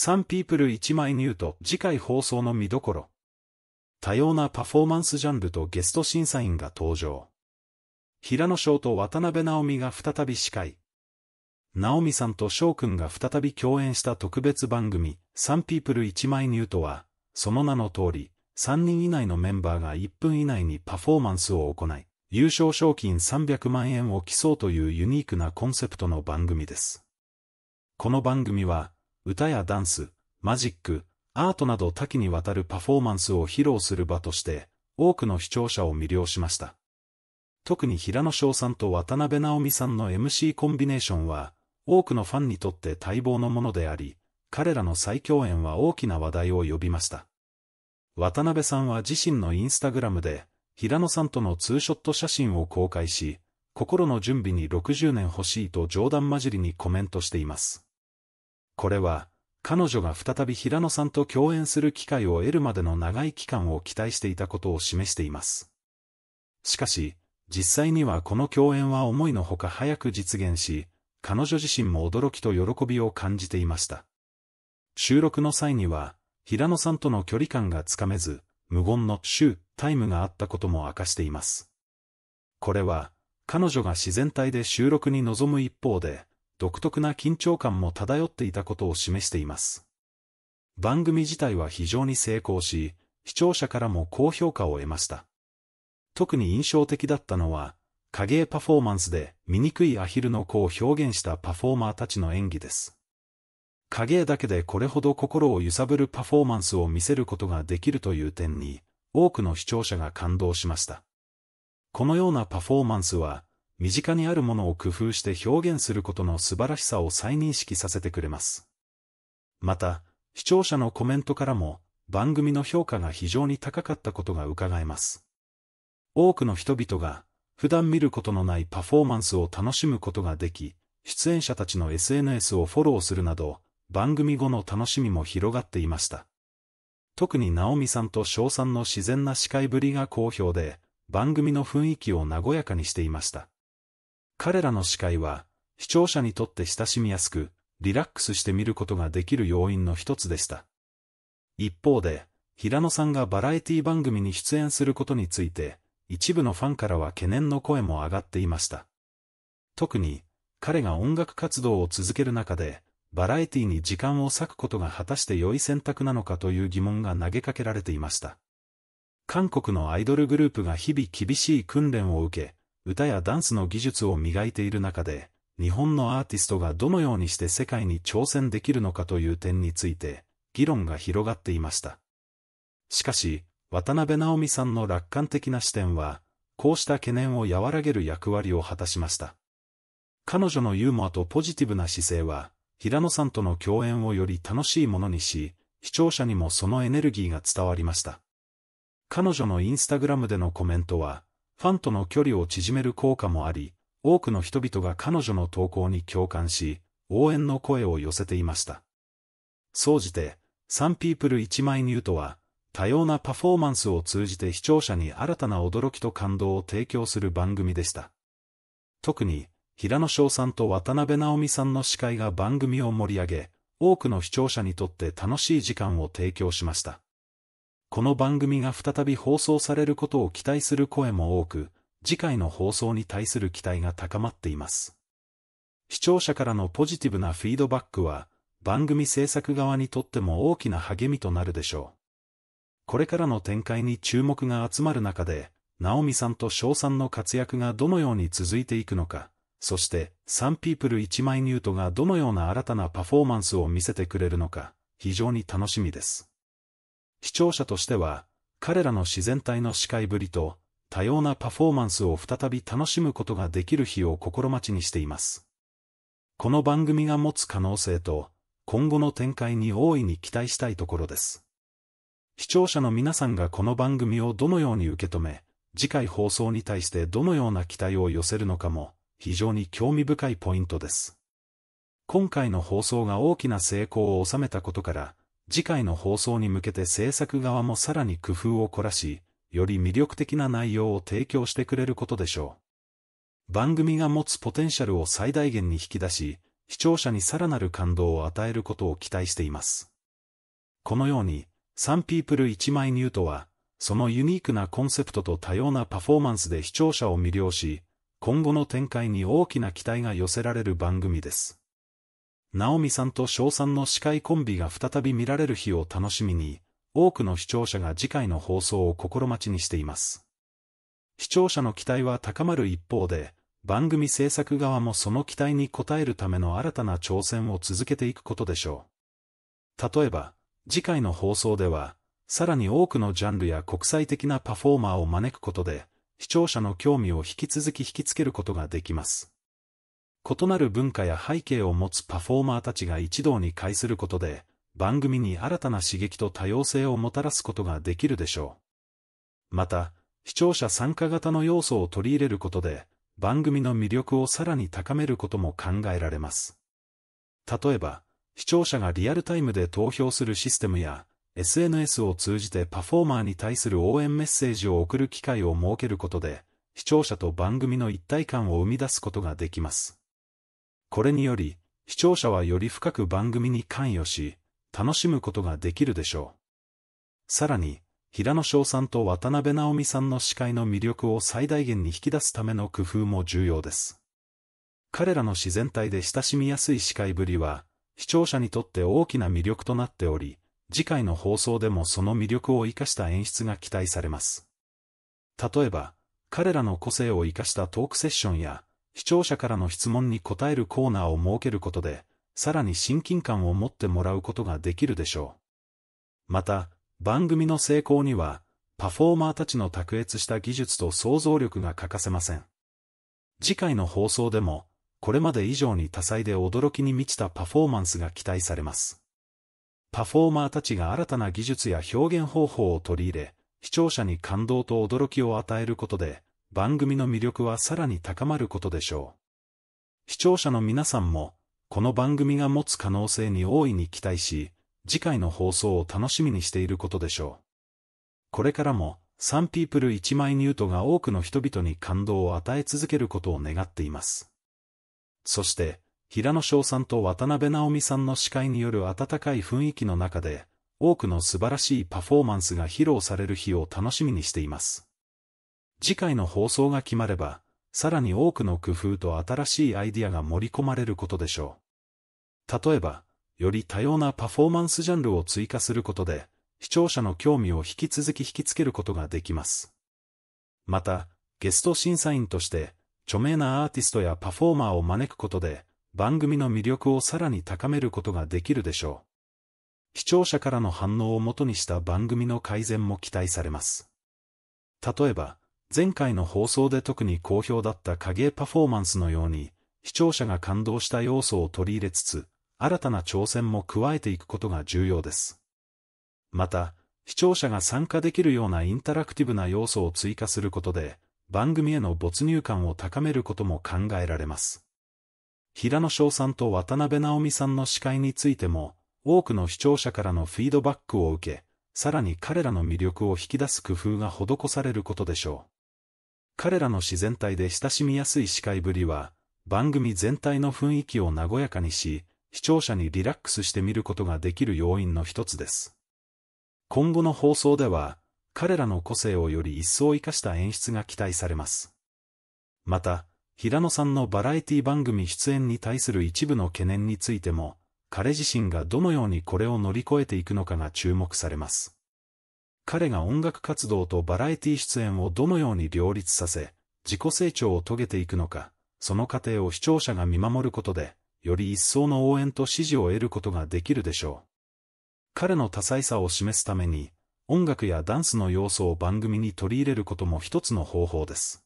サンピープル1枚ニュート次回放送の見どころ。多様なパフォーマンスジャンルとゲスト審査員が登場。平野翔と渡辺直美が再び司会。直美さんと翔くんが再び共演した特別番組、サンピープル1枚ニュートは、その名の通り、3人以内のメンバーが1分以内にパフォーマンスを行い、優勝賞金300万円を競うというユニークなコンセプトの番組です。この番組は、歌やダンス、マジック、アートなど多岐にわたるパフォーマンスを披露する場として、多くの視聴者を魅了しました。特に平野翔さんと渡辺直美さんの MC コンビネーションは、多くのファンにとって待望のものであり、彼らの再共演は大きな話題を呼びました。渡辺さんは自身のインスタグラムで、平野さんとのツーショット写真を公開し、心の準備に60年欲しいと冗談交じりにコメントしています。これは、彼女が再び平野さんと共演する機会を得るまでの長い期間を期待していたことを示しています。しかし、実際にはこの共演は思いのほか早く実現し、彼女自身も驚きと喜びを感じていました。収録の際には、平野さんとの距離感がつかめず、無言の週、タイムがあったことも明かしています。これは、彼女が自然体で収録に臨む一方で、独特な緊張感も漂っていたことを示しています。番組自体は非常に成功し、視聴者からも高評価を得ました。特に印象的だったのは、影絵パフォーマンスで醜いアヒルの子を表現したパフォーマーたちの演技です。影絵だけでこれほど心を揺さぶるパフォーマンスを見せることができるという点に、多くの視聴者が感動しました。このようなパフォーマンスは、身近にあるものを工夫して表現することの素晴らしさを再認識させてくれます。また、視聴者のコメントからも、番組の評価が非常に高かったことが伺えます。多くの人々が、普段見ることのないパフォーマンスを楽しむことができ、出演者たちの SNS をフォローするなど、番組後の楽しみも広がっていました。特にナオミさんと翔さんの自然な司会ぶりが好評で、番組の雰囲気を和やかにしていました。彼らの司会は、視聴者にとって親しみやすく、リラックスして見ることができる要因の一つでした。一方で、平野さんがバラエティ番組に出演することについて、一部のファンからは懸念の声も上がっていました。特に、彼が音楽活動を続ける中で、バラエティに時間を割くことが果たして良い選択なのかという疑問が投げかけられていました。韓国のアイドルグループが日々厳しい訓練を受け、歌やダンスの技術を磨いている中で、日本のアーティストがどのようにして世界に挑戦できるのかという点について、議論が広がっていました。しかし、渡辺直美さんの楽観的な視点は、こうした懸念を和らげる役割を果たしました。彼女のユーモアとポジティブな姿勢は、平野さんとの共演をより楽しいものにし、視聴者にもそのエネルギーが伝わりました。彼女のインスタグラムでのコメントは、ファンとの距離を縮める効果もあり、多くの人々が彼女の投稿に共感し、応援の声を寄せていました。総じて、サンピープル1枚ニュートは、多様なパフォーマンスを通じて視聴者に新たな驚きと感動を提供する番組でした。特に、平野翔さんと渡辺直美さんの司会が番組を盛り上げ、多くの視聴者にとって楽しい時間を提供しました。この番組が再び放送されることを期待する声も多く、次回の放送に対する期待が高まっています。視聴者からのポジティブなフィードバックは、番組制作側にとっても大きな励みとなるでしょう。これからの展開に注目が集まる中で、ナオミさんと翔さんの活躍がどのように続いていくのか、そして、サンピープル1枚ニュートがどのような新たなパフォーマンスを見せてくれるのか、非常に楽しみです。視聴者としては、彼らの自然体の視界ぶりと、多様なパフォーマンスを再び楽しむことができる日を心待ちにしています。この番組が持つ可能性と、今後の展開に大いに期待したいところです。視聴者の皆さんがこの番組をどのように受け止め、次回放送に対してどのような期待を寄せるのかも、非常に興味深いポイントです。今回の放送が大きな成功を収めたことから、次回の放送に向けて制作側もさらに工夫を凝らし、より魅力的な内容を提供してくれることでしょう。番組が持つポテンシャルを最大限に引き出し、視聴者にさらなる感動を与えることを期待しています。このように、サンピープル1枚ニュートは、そのユニークなコンセプトと多様なパフォーマンスで視聴者を魅了し、今後の展開に大きな期待が寄せられる番組です。ナオミさんと翔さんの司会コンビが再び見られる日を楽しみに、多くの視聴者が次回の放送を心待ちにしています。視聴者の期待は高まる一方で、番組制作側もその期待に応えるための新たな挑戦を続けていくことでしょう。例えば、次回の放送では、さらに多くのジャンルや国際的なパフォーマーを招くことで、視聴者の興味を引き続き引きつけることができます。異なる文化や背景を持つパフォーマーたちが一堂に会することで、番組に新たな刺激と多様性をもたらすことができるでしょう。また、視聴者参加型の要素を取り入れることで、番組の魅力をさらに高めることも考えられます。例えば、視聴者がリアルタイムで投票するシステムや、SNS を通じてパフォーマーに対する応援メッセージを送る機会を設けることで、視聴者と番組の一体感を生み出すことができます。これにより、視聴者はより深く番組に関与し、楽しむことができるでしょう。さらに、平野翔さんと渡辺直美さんの司会の魅力を最大限に引き出すための工夫も重要です。彼らの自然体で親しみやすい司会ぶりは、視聴者にとって大きな魅力となっており、次回の放送でもその魅力を活かした演出が期待されます。例えば、彼らの個性を活かしたトークセッションや、視聴者からの質問に答えるコーナーを設けることで、さらに親近感を持ってもらうことができるでしょう。また、番組の成功には、パフォーマーたちの卓越した技術と想像力が欠かせません。次回の放送でも、これまで以上に多彩で驚きに満ちたパフォーマンスが期待されます。パフォーマーたちが新たな技術や表現方法を取り入れ、視聴者に感動と驚きを与えることで、番組の魅力はさらに高まることでしょう。視聴者の皆さんも、この番組が持つ可能性に大いに期待し、次回の放送を楽しみにしていることでしょう。これからも、サンピープル1枚ニュートが多くの人々に感動を与え続けることを願っています。そして、平野翔さんと渡辺直美さんの司会による温かい雰囲気の中で、多くの素晴らしいパフォーマンスが披露される日を楽しみにしています。次回の放送が決まれば、さらに多くの工夫と新しいアイディアが盛り込まれることでしょう。例えば、より多様なパフォーマンスジャンルを追加することで、視聴者の興味を引き続き引きつけることができます。また、ゲスト審査員として、著名なアーティストやパフォーマーを招くことで、番組の魅力をさらに高めることができるでしょう。視聴者からの反応をもとにした番組の改善も期待されます。例えば、前回の放送で特に好評だった影絵パフォーマンスのように、視聴者が感動した要素を取り入れつつ、新たな挑戦も加えていくことが重要です。また、視聴者が参加できるようなインタラクティブな要素を追加することで、番組への没入感を高めることも考えられます。平野翔さんと渡辺直美さんの司会についても、多くの視聴者からのフィードバックを受け、さらに彼らの魅力を引き出す工夫が施されることでしょう。彼らの自然体で親しみやすい司会ぶりは、番組全体の雰囲気を和やかにし、視聴者にリラックスして見ることができる要因の一つです。今後の放送では、彼らの個性をより一層活かした演出が期待されます。また、平野さんのバラエティ番組出演に対する一部の懸念についても、彼自身がどのようにこれを乗り越えていくのかが注目されます。彼が音楽活動とバラエティ出演をどのように両立させ、自己成長を遂げていくのか、その過程を視聴者が見守ることで、より一層の応援と支持を得ることができるでしょう。彼の多彩さを示すために、音楽やダンスの要素を番組に取り入れることも一つの方法です。